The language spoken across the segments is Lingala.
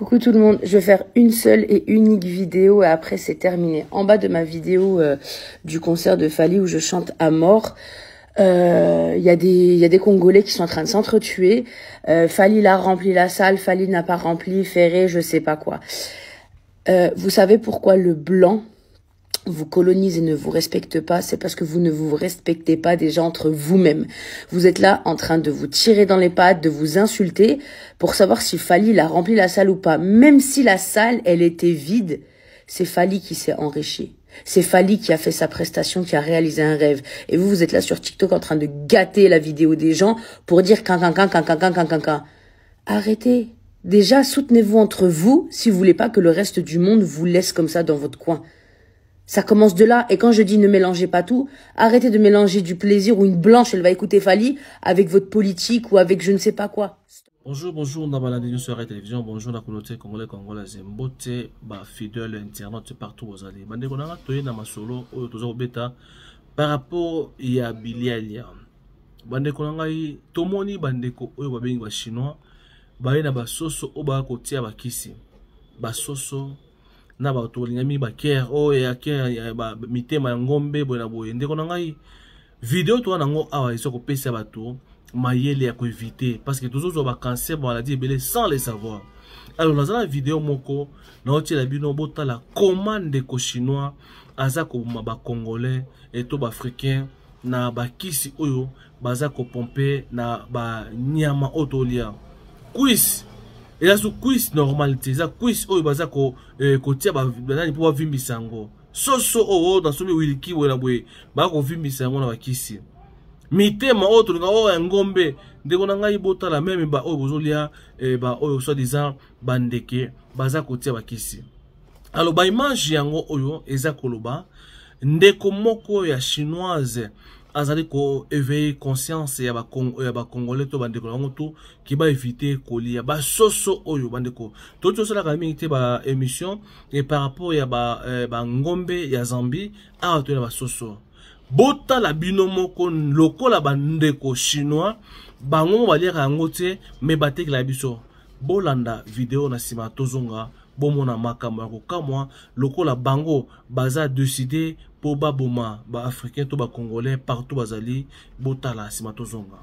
Coucou tout le monde, je vais faire une seule et unique vidéo et après c'est terminé. En bas de ma vidéo euh, du concert de Fali où je chante à mort, il euh, y, a des, des Congolais qui sont en train de s'entretuer. Euh, Fali l'a rempli la salle, Fali n'a pas rempli, Ferré, je sais pas quoi. Euh, vous savez pourquoi le blanc vous colonisez et ne vous respectez pas, c'est parce que vous ne vous respectez pas déjà entre vous-même. Vous êtes là en train de vous tirer dans les pattes, de vous insulter pour savoir si Fali l'a rempli la salle ou pas. Même si la salle, elle était vide, c'est Fali qui s'est enrichi. C'est Fali qui a fait sa prestation, qui a réalisé un rêve. Et vous, vous êtes là sur TikTok en train de gâter la vidéo des gens pour dire qu'un, Arrêtez. Déjà, soutenez-vous entre vous si vous voulez pas que le reste du monde vous laisse comme ça dans votre coin. Ça commence de là. Et quand je dis ne mélangez pas tout, arrêtez de mélanger du plaisir ou une blanche, elle va écouter Fali, avec votre politique ou avec je ne sais pas quoi. Bonjour, bonjour, la télévision. Bonjour, la communauté congolaise, congolaise. fidèle, partout, aux allez. par rapport à Bilialia. na bato balingami bakere oyo oh, ya kere ya mitema ya ngombe boye na boye ndeko na ngai video toza nango awa eza kopesa bato mayele ya koevite parceke tozozwa bacancer bamaladi ebele sans le savoir alors nazala video moko naotiela bino botala koma ndeko chinois aza koboma bacongolais eto baafricain na bakisi oyo baza kopompe na banyama oyo tolia kwisi eza so quiz normal te eza quiz oyo oh, baza kotia euh, banani mpo bavimbisa yango oh, oh, soso oyo na somi wiliki boye na boye baa kovimbisa yango na bakisi mitema oyo tolinga oyo ya ngombe ndeko na ngai botala meme baoyo bozolia eh, baoyo soidisant bandeke baza kotia bakisi alo baimage yango oyo eza koloba ndeko moko ya chinoise azali koéveille conscience ya bacongolais to bandeko na bango to ke baevite kolia basoso oyo bandeko toti tosalaka mingi te baémission e par rapport ya bangombe ba euh, ya zambie awa toyena basoso botala bino moko lokola bandeko chinois bango mo baliaka yango te me batekela biso bolanda video na nsima tozonga bomona makambo ya kokamwa lokola bango baza décide mpo baboma baafricain to bacongolais partout bazali botala nsima tozonga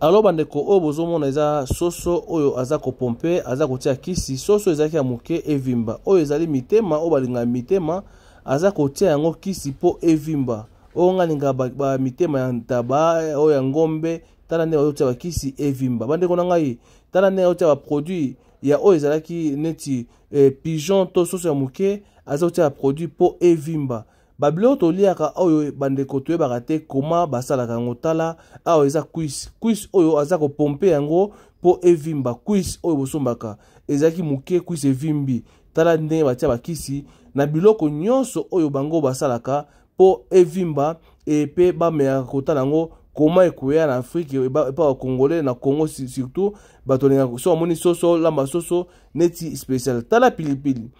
alo bandeko oyo bozomona eza soso oyo aza kopompe aza kotia kisi soso ezalaki ya moke evimba oyo ezali mitema oyo balingaka mitema aza kotia yango kisi mpo evimba oyo nga alingaka bamitema ya ntaba oyo ya ngombe tala ndenge azotia bakisi evimba bandeko na ngai tala ndenge azotia baproduit ya oyo ezalaki neti eh, pigeon to soso ya moke aza kotia baproduit mpo evimba babiloko toliaka oyo bandeko toyebaka te koma basalaka yango tala awa eza kuis kuis oyo aza kopompe yango mpo evimba kuis oyo bosombaka ezalaki moke kuis evimbi tala ndenge batia bakisi na biloko nyonso oyo bango basalaka mpo evimba epe bameyaka kotala yango koma ekoya na afrike epa e bacongolais na congo surtout bato alingaka so bamoni soso lamba soso neti spécial tala pilipili pili.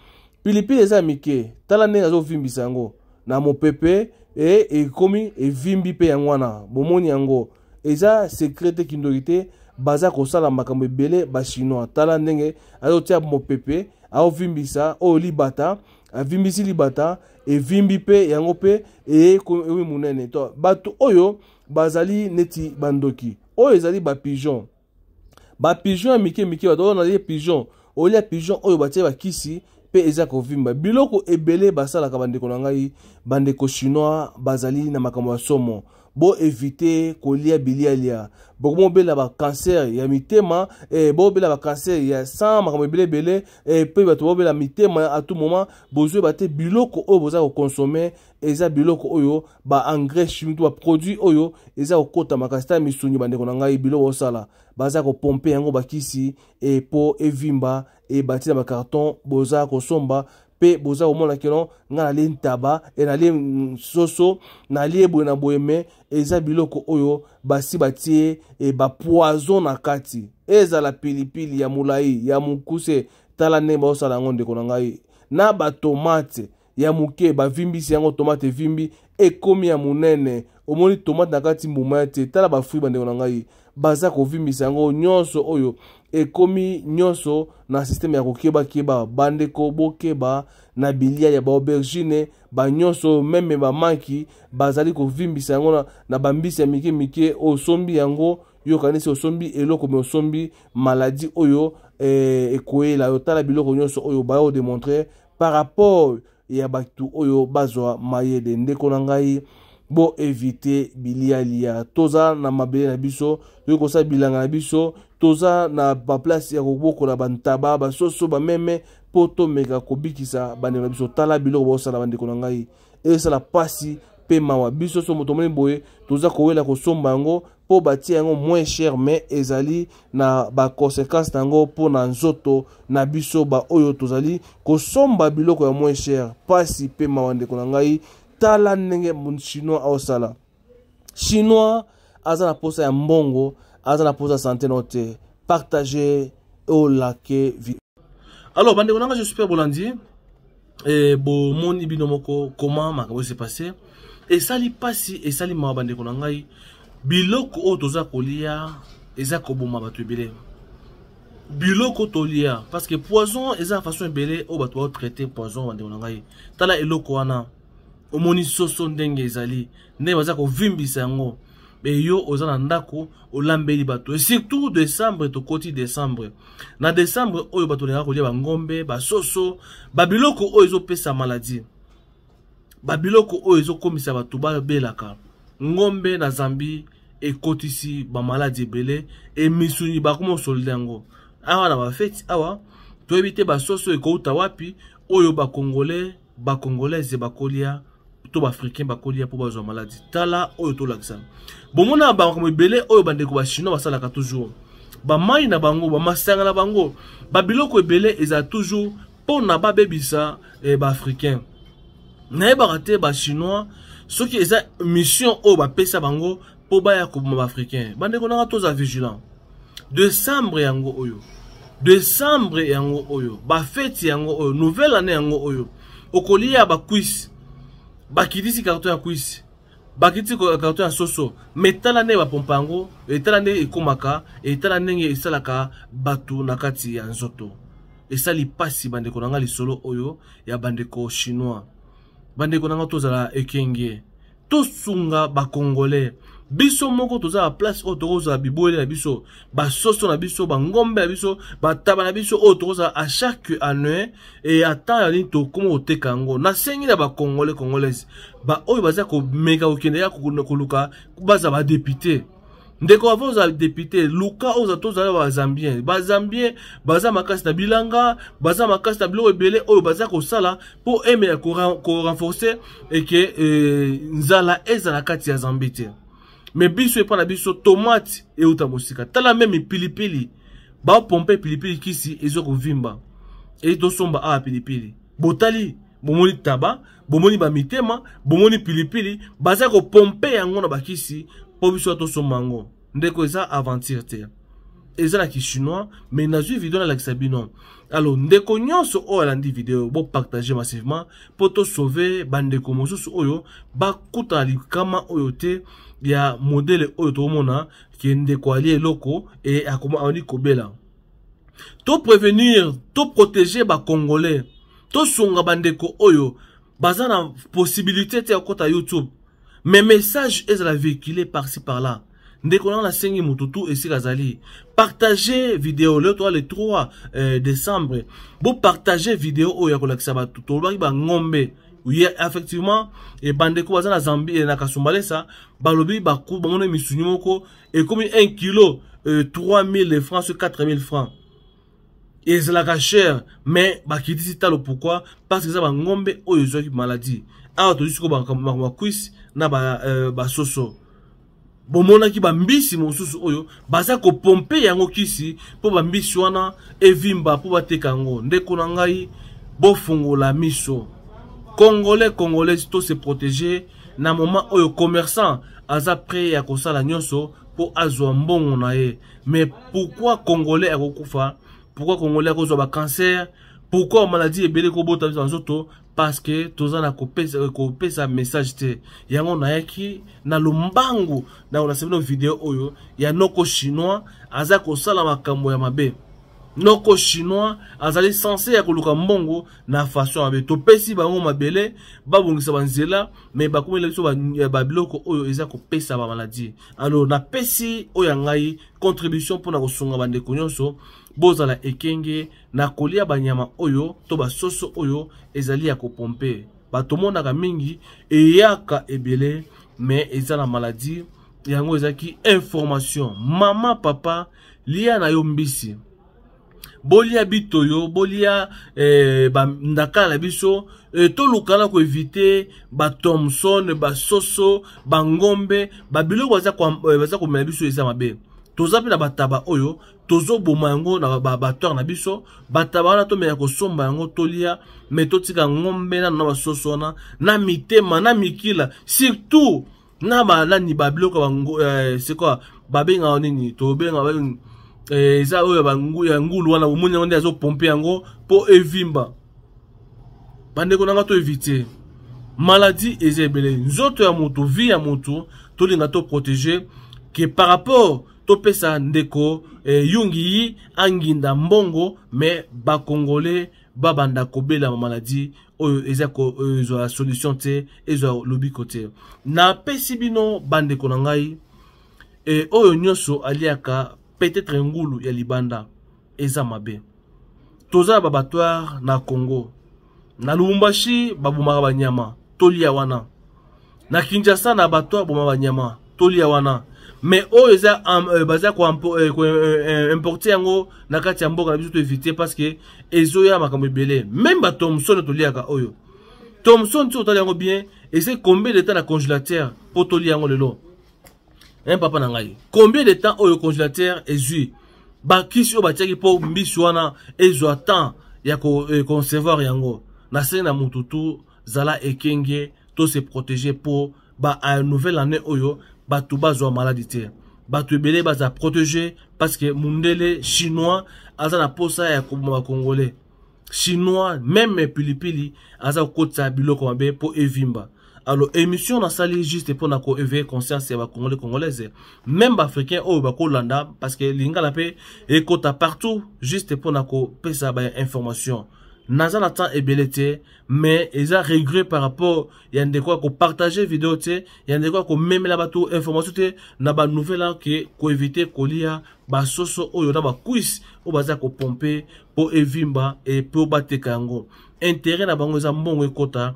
pilipili eza ya mike tala ndenge azovimbisa yango na mopepe e ekomi evimbi mpe yango wana bomoni yango eza sekret te kindoki te baza kosala makambo ebele bachinois tala ndenge azotia mopepe aovimbisa oyo libata avimbisi libata evimbi mpe yango mpe eyekomi monene to bato oyo bazali neti bandoki oyo ezali bapigeon bapigeon ya mike mike bato oyo nalie pigeon olia pigeon oyo batie bakisi mpe eza kovimba biloko ebele basalaka bandeko na ngai bandeko chinois basali na makambo ya somo boevite kolia bilialia bokomobela cancer ya mitema eh, bobela ya san makambo ebeleebele eh, mpe bato la mitema a tout moment biloko oyo boza kokonsome eza biloko oyo ba engrais to baproduit oyo eza kokɔta makasi ta misuni bandeko na ngai biloko osala baza kopompe yango bakisi e eh, po evimba ebatina bacarton bozala kosomba mpe boza komona kino nga nalie ntaba e nalie soso nalie boye na boye me eza biloko oyo basi batie e bapoison na kati ezala pilipili ya molai ya mokuse tala ndenge baosala yango ndeko na ngai na batomate ya moke bavimbisi yango tomate evimbi ekomi ya monene omoni tomate na kati mbuma ya te tala bafruit bandeko na ngai baza kovimbisa yango nyonso oyo ekomi nyonso na systeme ya kokebakeba bandeko bokeba na bilia ya baaubergine banyonso oyo meme bamaki bazali kovimbisa yango na, na bambisi ya mike mike osombi yango yokanisi osombi eloko me osombi maladi oyo eh, ekoyela otala biloko nyonso oyo baya kodemontre par rapport ya bato oyo bazwa mayele ndeko na ngai bo evite bilialia toza na mabele na biso toyei kosala bilanga na biso toza na baplace ya kobokola bantaba basoso bameme mpo tomeka kobikisa bandeko na biso tala biloko bosala bandeko na ngai esala pasi mpe mawa biso so moto omoni boye toza kowela kosomba yango mpo batia yango moins cher mais ezali na baconséquence na yango mpo na nzoto na biso baoyo tozali kosomba biloko ya moins cher pasi mpe mawa ndeko na ngai tala ndenge chinois aosala chinois aza na posa ya mbongo aza na posa ya sante na te partage eolake alors bandeko nanga je super bolandi e, bomoni bino moko koma makambo se passe esali mpasi esali mawa bandeko na ngai biloko oyo toza kolia eza koboma bato ebele biloko tolia parce que poison eza façon ebele oyo bato baotraite poison bandeko na ngai tala eloko wana omoni soso ndenge ezali ndenge baza kovimbisa yango me yo oza na ndako olambeli bato e surtout décembre tokoti décembre na décembre oyo bato olingaka kolia bangombe basoso babiloko oyo ezopesa maladi babiloko oyo ezokomisa bato babelaka ngombe na zambi ekotisi bamaladi ebele emisuni bakoma osolida yango awa na bafeti awa toyebi te basoso ekouta wapi oyo bakongole bakongolaise bakolia to baafricain bakolia mpo bazwa maladi tala oyo tolakisa bomona bamakambo ebele oyo bandeko bachinois basalaka toujours bamai na bango bamasanga na bango babiloko ebele ezala toujours mpo na babebisa eh, baafricain nayebaka te bachinois soki eza mission oyo bapesa bango mpo baya koboma baafricain bandeko nanga toza vigilant décembre yango oyo décembre yango oyo bafeti yango oyo nouvelle année yango oyo okolia bacuise bakitisi karton ya kwisi bakitisi karton ya soso me tala ndenge bapompa yango etala ndenge ekómaka etala ndenge esalaka bato na kati ya nzoto esali mpasi bandeko na nga lisolo oyo ya bandeko chinois bandeko na nga tozala ekenge tosunga bacongolais biso moko toza na place oyo tokozala bibwele na biso basoso na biso bangombe na biso bataba na biso oyo tokozala a chaque année e ata ya nini tokoma koteka yango nasengi na bacongolais congolaise baoyo baza komeka kokende ya koluka baza badepute ndeko avant ozala depute luka oyo oza tozala bazambien bazambien baza makasi na bilanga baza makasi na biloko ebele oyo baza kosala mpo emela korenforce eke eh, nzala eza na kati ya zambi te me biso epai na biso tomate euta mosika tala meme pilipili bapompe pilipili kisi ezwa kovimba eye tosomba awa pilipili botali bomoni taba bomoni bamitema bomoni pilipili baza kopompe yango na bakisi mpo biso tosomba yango ndeko eza aventure te ezalaki chinois me nazwi video nalakisa bino alors ndeko nyonso oyo alandi video bopartage massivement mpo tosauve bandeko mosusu oyo bakutana likama oyo te ya modele oyo tokomona ke ndeko alia eloko e akomaandi kobela to prévenir to protege bacongolais tosunga bandeko oyo baza na possibilité te ya kota youtube me message ezala véhiculé parci par là ndeko na nasengi motu tu esika azali partage video leo toa le 3 eh, décembre bopartage video oyo ya kolakisa bato tolobaki bangombe ye effectivement e bandeko baza na zambi na kasumbalesa balobi baku bamona misuni moko ekomi 1 kilo euh, 3000 francs sur 4000 francs e ezalaka cher mais bakitisi talo pourquoi parce que eza bangombe oyo ezwaki maladie awa tozwi sikoyo makambo ya kwisi na basoso ba, euh, ba bomonaki bambisi mosusu oyo baza kopompe yango kisi mpo bambisi wana evimba mpo bateka yango ndeko na ngai bofungola miso congolais congolaise to se protege na moma oyo commerçant aza pre ya kosala nyonso mpo azwa mbongo na ye me pourkui congolais akokufa pourkui congolais akozwa bacancer pourquoi maladie ebele kobota biso na nzoto parce que toza na kopesa kopesa message te yango nayaki na lombangu na kolasa bino video oyo ya noko chinois aza kosala makambo ya mabe noko chinois azali sense ya koluka mbongo na façon mabe topesi bango mabele babongisa banzela me bakomela biso babiloko oyo eza kopesa bamaladi alors napesi oyo ya ngai contribution mpona kosunga bandeko nyonso bozala ekenge na kolia banyama oyo to basoso oyo ezali ya kopompe bato monaka mingi eyaka ebele me eza na maladi yango ezalaki information mama papa lia na yo mbisi bolia bitoyo bolia eh, bandaka na biso eh, toluka na koevite bathomson basoso bangombe babiloko eh, baza komela biso eza mabe toza mpe na bataba oyo tozoboma yango na baatoare na biso bataba wana tomeka kosomba yango tolia me totika ngombe nano na basoso wana na mitema na mikila surtout na banani babiloko sekwa babengaka eh, nini tobengaka Eh, eza oyo ya ngulu wana omoni yango nde azopompe yango mpo evimba bandeko na nga toevite maladi eza ebele nzoto ya motu vie ya motu tolinga toprotege ke par rapport topesa ndeko eh, yungi anginda mbongo me bakongole babanda kobela maladi oyo eza ezwa solution te ezwa lobiko te napesi bino bandeko na ngai e, oyo nyonso aliaka peut-être ngulu ya libanda eza mabe toza ya babatoire na congo na lubumbashi babomaka banyama tolia wana na kinshasa na batoire boma banyama tolia wana mais oyo eza euh, baza koimporte euh, euh, yango na kati ya mboka na biso toevite parceke ezoya makambo ebele meme batomson toliaka oyo tomson ti otali yango bien eza combien de temps na congélateur mpo tolia yango lelo nayebi papa na ngai combien de temps oyo oh, congélateur ezwi bakisi oyo batiaki mpo mbisi wana ezwa temps ya euh, conservar yango nasengi na motu tu zala ekenge to se protege mpo banouvelle année oyo oh, bato bazwa maladi te bato ebele baza protege parceke mundele chinois aza na posa ya koboma bakongolais chinois meme pilipili aza kokotisa biloko mabe mpo evimba alo émission nasali juste mpona koéveille conscience ya bacongolais congolaise même baafricain oyo oh, bakolanda parce que lingala mpe ekota partout juste mpona kopesa bainformation naza na temps ebele te mais eza regret par rapport ya ndeko ya kopartage video te ya ndeko ya komemela bato information te na banouvelle ake koevite kolia basoso oyo oh, na bakuise oyo oh, baza kopompe mpo evimba e mpo bateka yango intérêt na bango eza mbongo ekota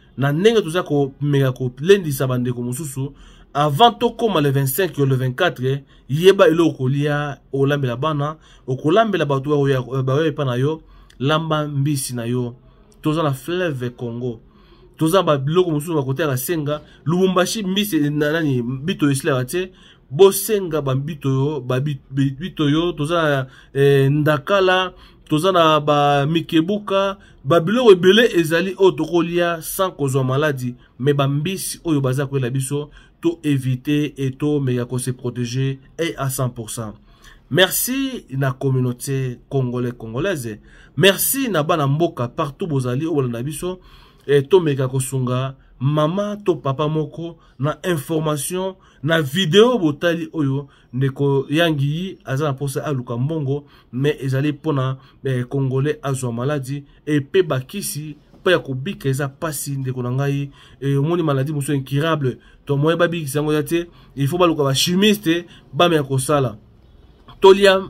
na ndenge toza komeka kolendisa bandeko mosusu avant tokóma le 25 yo le 24 yeba eloko kolia olambela bana okolambela bato baoyo eh, epa na yo lamba mbisi na yo toza na fleuve congo toza babiloko mosusu bakoteyaka senga lubumbashi mbisi eh, nani bito esilaka te bosenga bambito oyo babito oyo toza na eh, ndakala toza na bamikebuka babiloko ebele ezali oyo tokolia sans kozwa maladi me bambisi oyo baza koyela biso toevite e tomeka kose protege e à 100 merci na communauté congolais congolaise merci na bana mboka partout bozali oyo bolanda biso e tomeka kosunga mama to papa moko na information na video botali oyo ndeko yangi aza na mposa aluka mbongo me ezali mpona eh, congolais azwa maladi epe bakisi mpo ya kobika eza mpasi ndeko na ngai eh, omoni maladi mosusu incurable tomoye babikisa yango ya te ilfaut baluka bachimiste bameya kosala tolia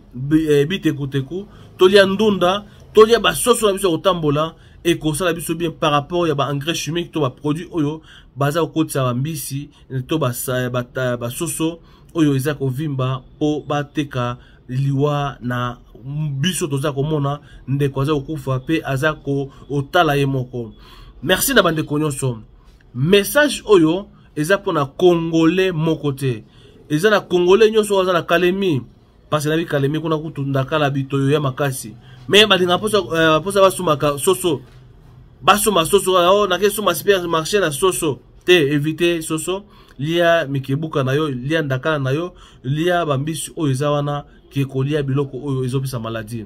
eh, bitekoteku tolia ndunda tolia basoso na biso ya kotambola ekosala biso bien par rapport ya baengrais chimique to baproduit oyo baza kokotisa bambisi to basoso oyo eza kovimba mpo bateka liwa na biso toza komona ndeko aza kokufa mpe aza kotala ye moko merci na bandeko nyonso message oyo eza mpona congolais moko te eza na congolais nyonso oyo aza na kalemi mpasi nayebi kalemi kuna kutu ndakala bitoyo ya makasi me balinga mposa euh, basomaka soso basomba soso o oh, nake somba supermarché na soso te evite soso lia mikebuka na yo lia ndakala na yo lia bambisi oyo eza wana ke kolia biloko oyo ezopesa maladi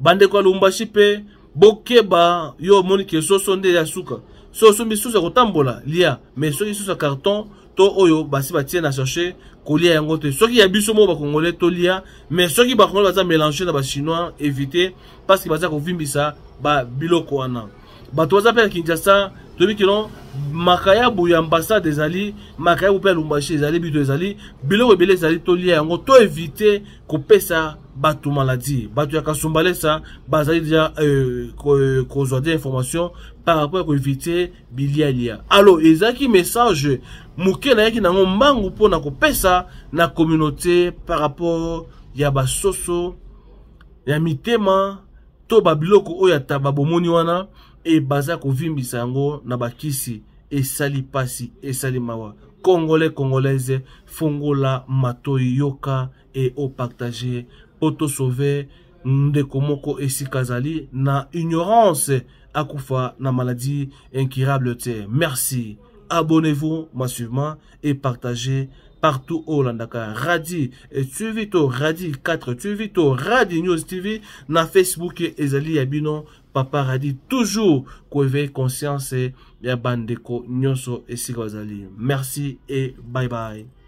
bandeko ya lumbashi mpe bokeba yo omoni ke soso nde ya suka so osombi soso ya kotambola lia me soki soso ya carton to oyo basi batie na cherche kolia yango te soki ya biso moko bacongolais tolia mais soki bacongolais baza mélange na bachinois évite parce ke baza kovimbisa babiloko wana bato baza mpe na kinshasa toyebi kino makayabu ya ambassade ezali makayabu mpe ya lubumbashi ezali bito ezali biloko ebele ezali tolia yango to évite kopesa bato maladi bato ya kasumbalesa bazali deja euh, euh, kozwa te information par rapport ya koevite bilialia alors ezalaki message moke nayaki nango mbangu mpona kopesa na communauté par rapport ya basoso ya mitema to babiloko oyo ata babomoni wana e baza kovimbisa yango na bakisi esali pasi esali mawa congolais congolaise fungola matoi yoka e opartage po tosauve ndeko moko esika azali na ignorance akufa na maladie incurable te merci abonnez-vous massivement et partagez partout au landaka radi et suivi to radi 4 suivi to radi news tv na facebook ezali ya bino papa radi toujours koeveille conscience ya bandeko nyonso esika ozali merci et bye bye